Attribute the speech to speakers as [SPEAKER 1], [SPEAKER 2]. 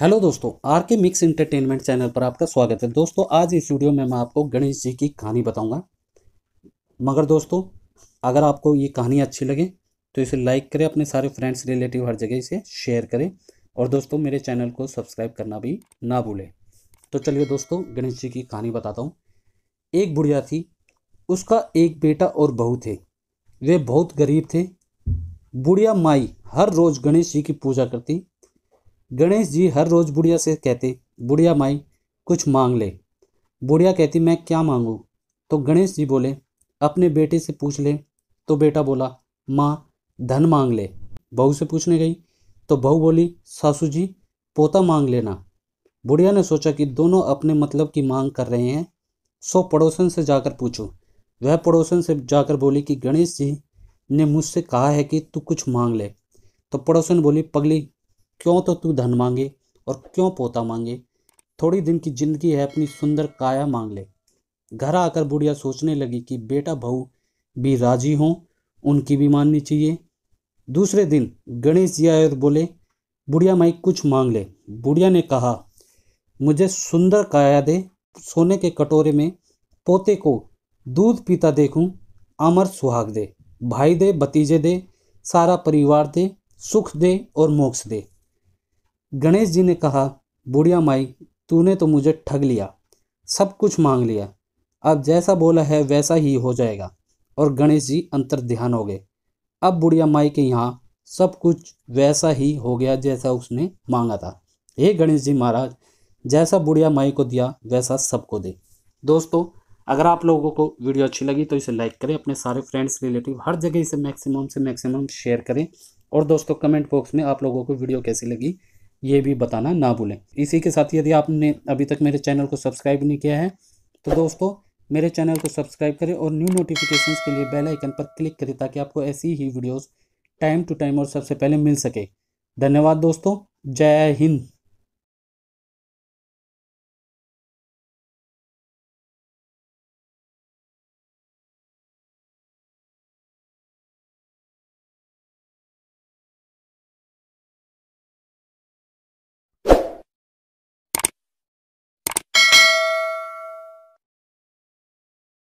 [SPEAKER 1] hello दोस्तों are के mix entertainment channel पर आपका स्वागत है दोस्तों आज इस वीडियो में मैं आपको गणेश जी की कहानी बताऊंगा मगर दोस्तों अगर आपको ये कहानी अच्छी लगे तो इसे लाइक करें अपने सारे फ्रेंड्स रिलेटिव हर जगह इसे शेयर करें और दोस्तों मेरे चैनल को सब्सक्राइब करना भी ना भूलें तो चलिए दोस्तों गणेश जी की कहानी बताता हूँ एक बुढ़िया थी उसका एक बेटा और बहू थे वे बहुत गरीब थे बुढ़िया माई हर रोज़ गणेश जी की पूजा करती गणेश जी हर रोज़ बुढ़िया से कहते बुढ़िया माई कुछ मांग ले बुढ़िया कहती मैं क्या मांगू तो गणेश जी बोले अपने बेटे से पूछ ले तो बेटा बोला माँ धन मांग ले बहू से पूछने गई तो बहू बोली सासू जी पोता मांग लेना बुढ़िया ने सोचा कि दोनों अपने मतलब की मांग कर रहे हैं सो पड़ोसन से जाकर पूछो वह पड़ोसन से जाकर बोली कि गणेश जी ने मुझसे कहा है कि तू कुछ मांग ले तो पड़ोसन बोली पगली क्यों तो तू धन मांगे और क्यों पोता मांगे थोड़ी दिन की जिंदगी है अपनी सुंदर काया मांग ले घर आकर बुढ़िया सोचने लगी कि बेटा बहू भी राजी हों उनकी भी माननी चाहिए दूसरे दिन गणेश जी आए और बोले बुढ़िया माई कुछ मांग ले बुढ़िया ने कहा मुझे सुंदर काया दे सोने के कटोरे में पोते को दूध पीता देखूं अमर सुहाग दे भाई दे भतीजे दे सारा परिवार दे सुख दे और मोक्ष दे गणेश जी ने कहा बुढ़िया माई तूने तो मुझे ठग लिया सब कुछ मांग लिया अब जैसा बोला है वैसा ही हो जाएगा और गणेश जी अंतर ध्यान हो गए अब बुढ़िया माई के यहाँ सब कुछ वैसा ही हो गया जैसा उसने मांगा था हे गणेश जी महाराज जैसा बुढ़िया माई को दिया वैसा सबको दे दोस्तों अगर आप लोगों को वीडियो अच्छी लगी तो इसे लाइक करें अपने सारे फ्रेंड्स रिलेटिव हर जगह इसे मैक्सिमम से मैक्सिमम शेयर करें और दोस्तों कमेंट बॉक्स में आप लोगों को वीडियो कैसी लगी ये भी बताना ना भूलें इसी के साथ यदि आपने अभी तक मेरे चैनल को सब्सक्राइब नहीं किया है तो दोस्तों मेरे चैनल को सब्सक्राइब करें और न्यू नोटिफिकेशन के लिए बेल आइकन पर क्लिक करें ताकि आपको ऐसी ही वीडियोस टाइम टू टाइम और सबसे पहले मिल सके धन्यवाद दोस्तों जय हिंद